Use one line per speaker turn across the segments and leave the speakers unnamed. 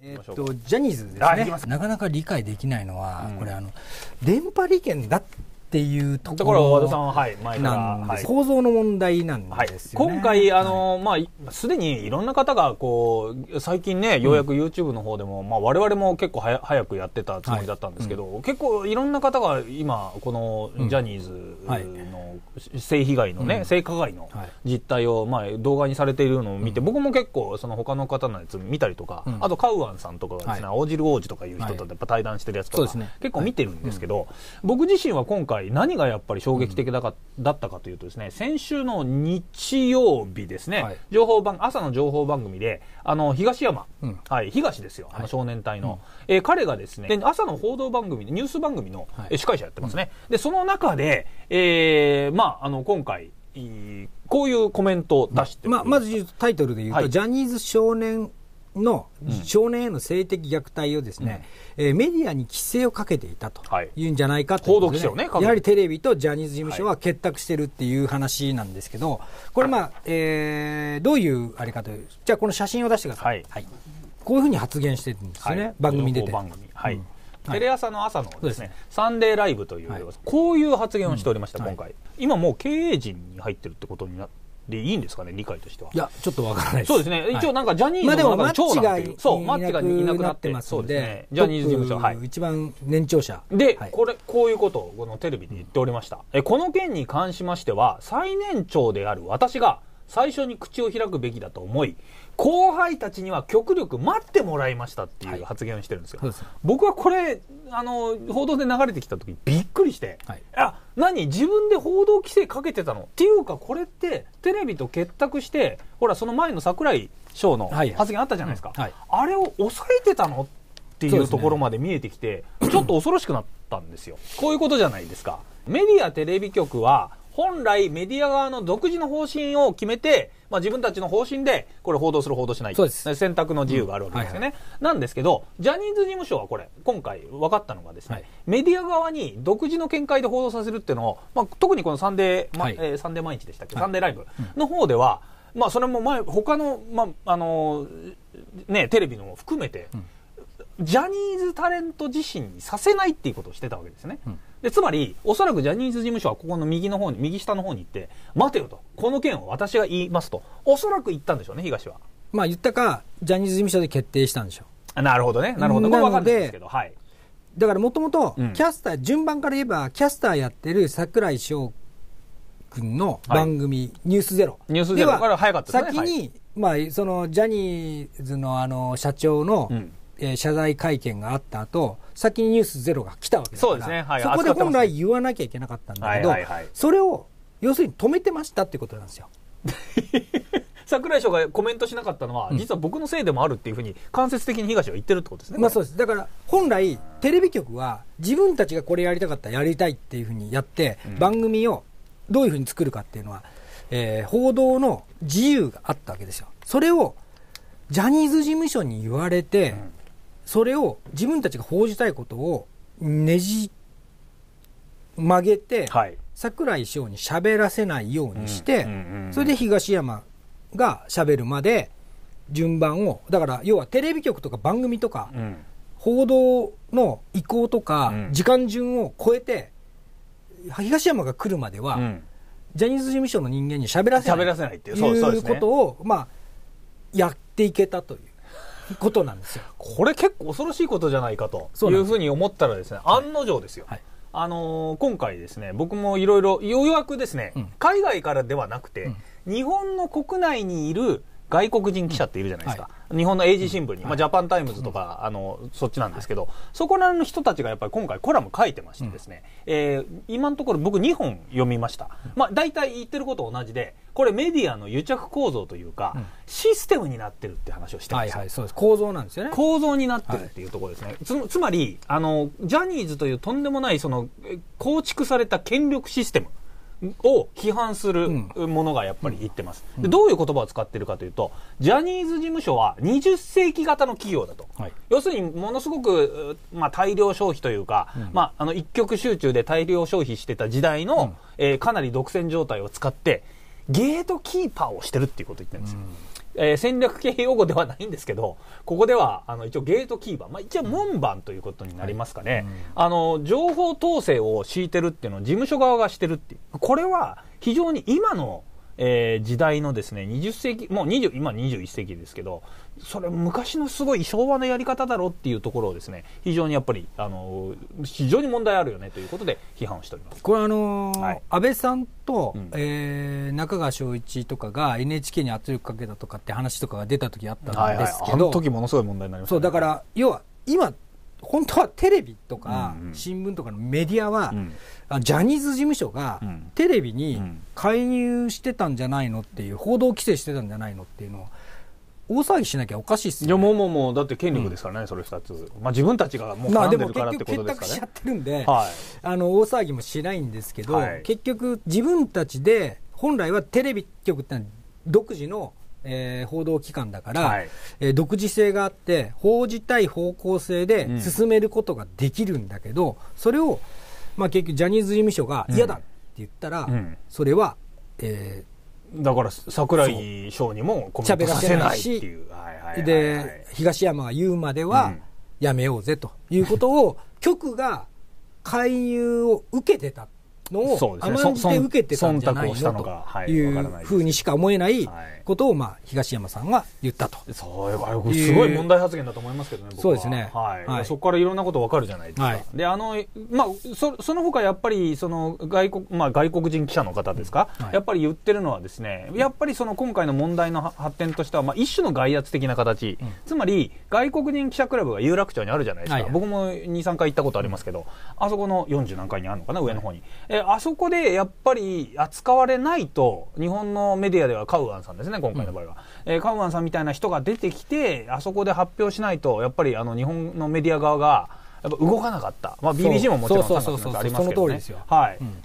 えっとジャニーズですねなかなか理解できないのは、うん、これあの電波利権だっっていうところだか和田さんはい、構造の問題なんです
よ、ねはい、今回あの、はい、まあすでにいろんな方がこう最近ねようやく YouTube の方でも、うん、まあ我々も結構は早くやってたつもりだったんですけど、はい結構いろんな方が今このジャニーズの性被害のね、うん、性加害の実態をまあ動画にされているのを見て、僕も結構その他の方のやつ見たりとか、あとカウアンさんとかがですね、青汁王子とかいう人とやっぱ対談してるやつとか、結構見てるんですけど、僕自身は今回回、何がやっぱり衝撃的だか、うん、だったかというとですね、先週の日曜日ですね、はい、情報番、朝の情報番組で、あの、東山、うん、はい、東ですよ、あの少年隊の、はい、えー、彼がですねで、朝の報道番組、ニュース番組の、はい、司会者やってますね。うん、で、その中で、えー、まあ、あの、今回、こういうコ
メントを出してまあ、まずタイトルで言うと、はい、ジャニーズ少年の少年への性的虐待をですね、うん、えー、メディアに規制をかけていたというんじゃないかと、ねはい、やはりテレビとジャニーズ事務所は結託してるっていう話なんですけど、これ、まあえー、どういうあれかというじゃあ、この写真を出してください、はい、はい、こういうふうに発言
してるんですよね、はい、番組出て。番組はい、テレ朝の朝のですね、サンデーライブという、こういう発言をしておりました、今回。今もう経営陣に入ってるってことになってでいいんですかね、理解としては。いや、ちょっとわからないです。そうですね。一応なんかジャニーズの務所長男っていう。そう、マッチがいなくなってますので、ジャニーズ事務所。はい。一番年長者。で、これ、こういうことをこのテレビで言っておりました。え、この件に関しましては、最年長である私が最初に口を開くべきだと思い、後輩たちには極力待ってもらいましたっていう発言をしてるんですよ、はい、僕はこれあの報道で流れてきた時びっくりして、はい、あ何自分で報道規制かけてたのっていうかこれってテレビと結託してほらその前の櫻井翔の発言あったじゃないですか、あれを抑えてたのっていうところまで見えてきて、ね、ちょっと恐ろしくなったんですよこういうことじゃないですかメディアテレビ局は本来メディア側の独自の方針を決めて、まあ、自分たちの方針で、これ報道する、報道しない。そうです。選択の自由があるわけですよね、うんはいはい。なんですけど、ジャニーズ事務所はこれ、今回分かったのがですね、はい、メディア側に独自の見解で報道させるっていうのを、まあ、特にこのサンデー、まはい、えー、サンデー毎日でしたっけ、サンデーライブの方では、まあ、それも前、他の、まあ、あのね、テレビのも含めて、うん、ジャニーズタレント自身にさせないっていうことをしてたわけですね。うんで、つまり、おそらくジャニーズ事務所はここの右の方に、右下の方に行って、待てよと。この件を私が言いますと。おそらく言ったんでしょうね、東は。まあ言ったか、ジャニーズ事務所で決定したんでしょう。なるほどね。なるほど。これ分かるんですけど、
はい。だからもともと、キャスター、うん、順番から言えば、キャスターやってる櫻井翔君の番組、はい、ニュースゼロ。ニュースゼロ早かったですね。先に、はい、まあ、その、ジャニーズのあの、社長の、うん、えー、謝罪会見があった後、先にニュースゼロが来たわけだから、そうですね、はい、そこで本来言わなきゃいけなかったんだけど、はいはいはい、それを要するに止めてましたってことなんですよ。
櫻 井翔がコメントしなかったのは、うん、実は僕のせいでもあるっていうふうに間接的に東は言ってるってことですね。まあそうです。だから本来テレビ局は自分たちがこ
れやりたかったやりたいっていうふうにやって、うん、番組をどういうふうに作るかっていうのは、えー、報道の自由があったわけですよ。それをジャニーズ事務所に言われて、うんそれを自分たちが報じたいことをねじ曲げて、はい、桜井翔に喋らせないようにして、それで東山が喋るまで順番をだから要はテレビ局とか番組とか、うん、報道の意向とか、時間順を超えて、うん、東山が来るまでは、うん、ジャニーズ事務所の人間に喋らせないらせないっていうこと
を、まあ、やっていけたという。ことなんですよ。これ結構恐ろしいことじゃないかというふうに思ったらですね、案の定ですよ。はいあのー、今回ですね、僕もいろいろ、ようやくですね、うん、海外からではなくて、うん、日本の国内にいる外国人記者っているじゃないですか。はい、日本の英字新聞に、うん、まあ、ジャパンタイムズとか、うん、あの、そっちなんですけど、はい、そこらの人たちがやっぱり今回コラム書いてましてですね、うん、えー、今のところ僕2本読みました。まあ、大体言ってること同じで、これメディアの癒着構造というか、システムになってるって話をしてます。はいはい、そうです。構造なんですよね。構造になってるっていうところですね。はい、つつまり、あの、ジャニーズというとんでもない、その、構築された権力システム。を批判するものがやっぱり言ってます、うんうん、どういう言葉を使ってるかというと、ジャニーズ事務所は20世紀型の企業だと。はい、要するに、ものすごく、まあ、大量消費というか、うん、まあ、あの、一極集中で大量消費してた時代の、えー、かなり独占状態を使って、ゲートキーパーをしてるっていうことを言ってるんですよ。えー、戦略系用語ではないんですけど、ここではあの一応ゲートキーバー、まあ、一応門番ということになりますかね、はいあの情報統制を敷いてるっていうのを事務所側がしてるっていう、これは非常に今のえー、時代のですね、20世紀、もう20、今21世紀ですけど、それ昔のすごい昭和のやり方だろうっていうところをですね、非常にやっぱり、あの、非常に問題あるよねということで批判をしておりま
す。これあのーはい、安倍さんと、うん、えー、中川昭一とかが NHK に圧力かけたとかって話とかが出た時あったんですけど、はいはい、あの時
ものすごい問題になりました、ね、そう、
だから、要は、今、本当はテレビとか新聞とかのメディアは、ジャニーズ事務所がテレビに介入してたんじゃないのっていう報道規制してたんじゃないのっていうのを。大騒ぎしなきゃおかしいっすよ、ね、いやもうもうもうだって権力ですからね、うん、そ
れ2つ、まあ、自分たちがもう絡んでるからってことですかね、結局結しちゃっ
てるんで、はい、あの大騒ぎもしないんですけど、はい、結局自分たちで本来はテレビ局って独自のえー、報道機関だから、はい、えー、独自性があって報じたい方向性で進めることができるんだけど、うん、それを、まあ、結局ジャニーズ事務所が嫌だって言ったら、うん、それは、えー、だから櫻井翔にもコメントさせないし、で東山が言うまではやめようぜということを、局が介入を受
けてたのを甘んじて受けてたんじゃないのとい
うふうにしか思えないことを、まあ、東山さんが言ったとそうすごい問
題発言だと思いますけどね、そうですね、はい、はい、そこからいろんなこと分かるじゃないですか、はい、であのまあ、そその他やっぱりその外国,、まあ、外国人記者の方ですか、はい、やっぱり言ってるのは、ですねやっぱりその今回の問題の発展としては、まあ、一種の外圧的な形、うん、つまり外国人記者クラブが有楽町にあるじゃないですか、はい、僕も2、3回行ったことありますけど、あそこの40何階にあるのかな、上の方に。えあそこでやっぱり扱われないと、日本のメディアではカウアンさんですね。ね、今回の場合は。うん、えー、カウアンさんみたいな人が出てきて、あそこで発表しないと、やっぱりあの日本のメディア側が、やっぱ動かなかった、まあ、BBG ももちろんそう、ありますけどね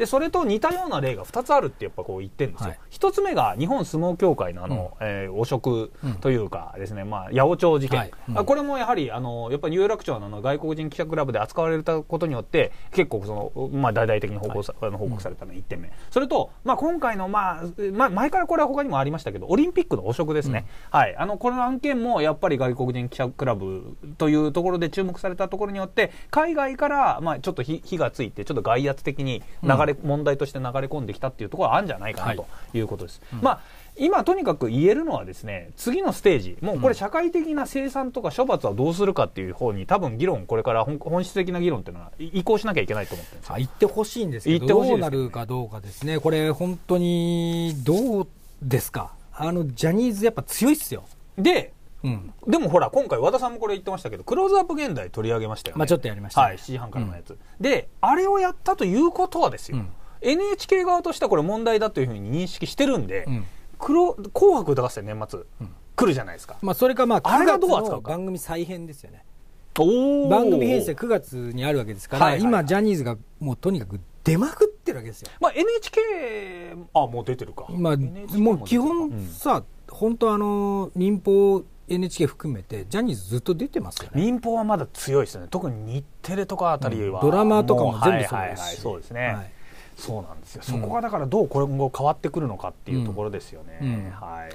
それと似たような例が2つあるってやっぱこう言ってるんですよ、はい、1つ目が日本相撲協会のあの、うん、えー、汚職というかですね、まあ、八百長事件、はいうん、これもやはりあのやっぱり有楽町のの外国人記者クラブで扱われたことによって結構その、まあ、大々的に報告さ,、はい、報告されたの1点目、それと、まあ、今回の、まあまあ、前からこれは他にもありましたけどオリンピックの汚職ですね、はい、あのこの案件もやっぱり外国人記者クラブというところで注目されたところによって、海外から、まあ、ちょっと火がついて、ちょっと外圧的に流れ、うん、問題として流れ込んできたっていうところはあるんじゃないかなということです。はいうん、まあ今とにかく言えるのはですね次のステージもうこれ社会的な生産とか処罰はどうするかっていう方に多分議論これから本質的な議論っていうのは移行しなきゃいけないと思ってるんです言ってほしいんですけどどうなる
かどうかですねこれ本当にどうですか
あのジャニーズやっぱ強いっすよでうん、でもほら今回和田さんもこれ言ってましたけどクローズアップ現代取り上げましたよね、まあ、ちょっとやりました、ね、はい、7時半からのやつ、うん、であれをやったということはですよ、うん、NHK 側としてはこれ問題だというふうに認識してるんで、うん、黒紅白歌合戦年末、来るじゃないですか、まあ、それかまあ9月の番組再編ですよね
番組編成9月にあるわけですから、はいはいはい、今ジャニーズがもうとにかく出まくっ
てるわけですよ、
まあ、NHK あもう出てるか、まあ、もう基本さ、うん、本当あの民放 NHK 含めてジャニーズずっと出てますよね
民放はまだ強いですね特に日テレとかあたりは、うん、ドラマとかも全部そうです、はい、そうですね、はい、そうなんですよ、そこがだからどう今後変わってくるのかっていうところですよね、うん、はい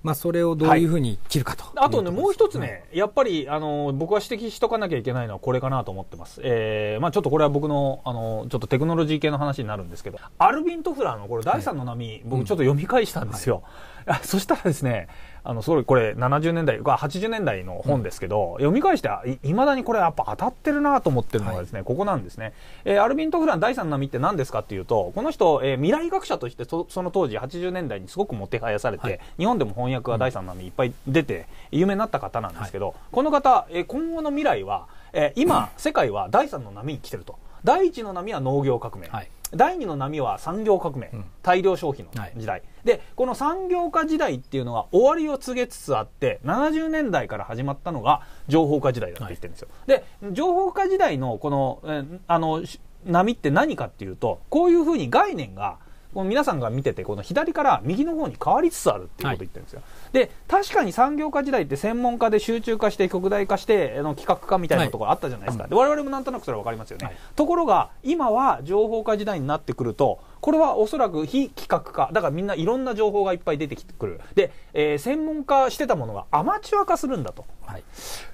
まあ、それをどういうふうに切るかと、はい、あとね、もう一つね、やっぱりあの僕は指摘しとかなきゃいけないのはこれかなと思ってます、えーまあ、ちょっとこれは僕のあのちょっとテクノロジー系の話になるんですけど、アルビン・トフラーのこれ、第3の波、はい、僕、ちょっと読み返したんですよ、はそしたらですね、あの、それ、これ70年代、80年代の本ですけど、うん、読み返してい、まだにこれやっぱ当たってるなと思ってるのがですね、はい、ここなんですね。えー、アルビン・トフラン第3波って何ですかっていうと、この人、えー、未来学者としてその当時80年代にすごくもてはやされて、はい、日本でも翻訳が第3波いっぱい出て、有名になった方なんですけど、はい、この方、えー、今後の未来は、えー、今、世界は第3の波に来てると。第一の波は農業革命、はい、第二の波は産業革命、うん、大量消費の時代、はい、でこの産業化時代っていうのは終わりを告げつつあって70年代から始まったのが情報化時代だって言ってるんですよ、はい、で情報化時代のこの,、えあの波って何かっていうとこういうふうに概念がこの皆さんが見ててこの左から右の方に変わりつつあるっていうことを言ってるんですよ、はい、で確かに産業化時代って専門家で集中化して極大化しての企画化みたいなところあったじゃないですか、はい、で我々もなんとなくそれは分かりますよね、はい、ところが今は情報化時代になってくるとこれはおそらく非企画化だからみんないろんな情報がいっぱい出てきてくるで、えー、専門化してたものがアマチュア化するんだと、はい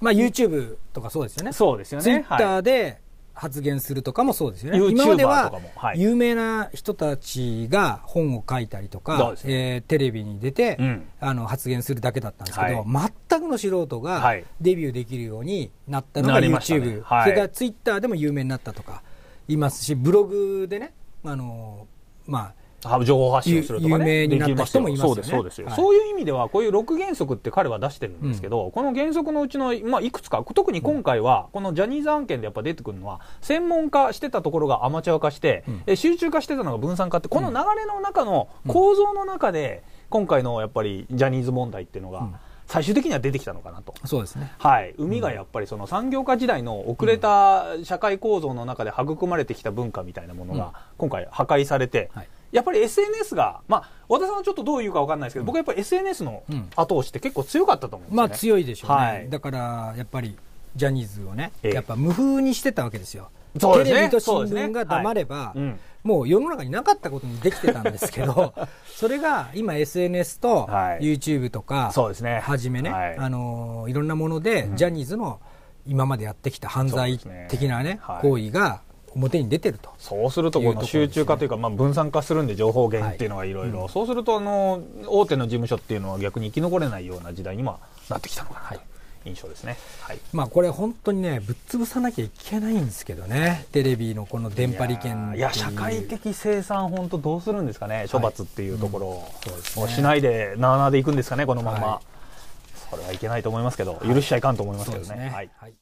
まあ、
YouTube とかそうですよねそうですよね Twitter で、発言するとかもそうですよね。今までは有名な人たちが本を書いたりとか、はえー、テレビに出て、うん、あの発言するだけだったんですけど、はい、全くの素人がデビューできるようになったのが YouTube、ねはい、それからツイッターでも有名になったとかいますしブログ
でねあの、まあ、情報発信をするとかね。有名になった人もいますよね。そうです、そうです。そういう意味では、こういう6原則って彼は出してるんですけど、この原則のうちの、まあ、いくつか、特に今回は、このジャニーズ案件でやっぱ出てくるのは、専門化してたところがアマチュア化して、う集中化してたのが分散化って、この流れの中の、構造の中で、今回のやっぱりジャニーズ問題っていうのが、最終的には出てきたのかなと。そうですね。はい。海がやっぱりその産業化時代の遅れた社会構造の中で育まれてきた文化みたいなものが、今回破壊されて、はいやっぱり SNS が、まあ、和田さんはちょっとどういうか分かんないですけど、うん、僕はやっぱり SNS の後押しって結構強かったと思うんですよ、ね、まあ強いでしょうね、はい、だからやっぱり
ジャニーズをね、えー、やっぱ無風にしてたわけですよ。テレビと新聞が黙れば、もう世の中になかったことにできてたんですけど、それが今 SNS と YouTube とか、はじめね、あのいろんなもので、ジャニーズの今までやってきた犯罪的なね、行為が表に出てると
そうするとこの集中化というか、まあ、分散化するんで情報源っていうのがいろいろそうするとあの大手の事務所っていうのは逆に生き残れないような時代にもなってきたのかなと。はい印象ですね、はい、ま
あこれ本当にねぶっ潰さなきゃいけないんですけどねテレビのこの電波利権いや社会
的生産本当どうするんですかね処罰っていうところを、はいうんね、もうしないでなあなあでいくんですかねこのまま、はい、それはいけないと思いますけど許しちゃいかんと思いますけどね。はい